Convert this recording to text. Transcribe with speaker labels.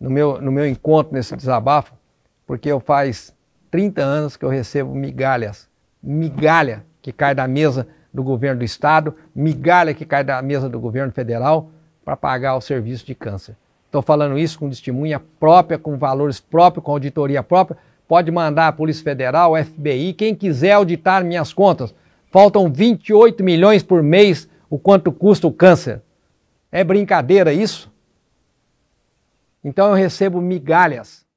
Speaker 1: no meu, no meu encontro, nesse desabafo, porque eu faz 30 anos que eu recebo migalhas, migalha que cai da mesa do governo do estado, migalha que cai da mesa do governo federal para pagar o serviço de câncer. Estou falando isso com testemunha própria, com valores próprios, com auditoria própria. Pode mandar a Polícia Federal, FBI, quem quiser auditar minhas contas. Faltam 28 milhões por mês o quanto custa o câncer. É brincadeira isso? Então
Speaker 2: eu recebo migalhas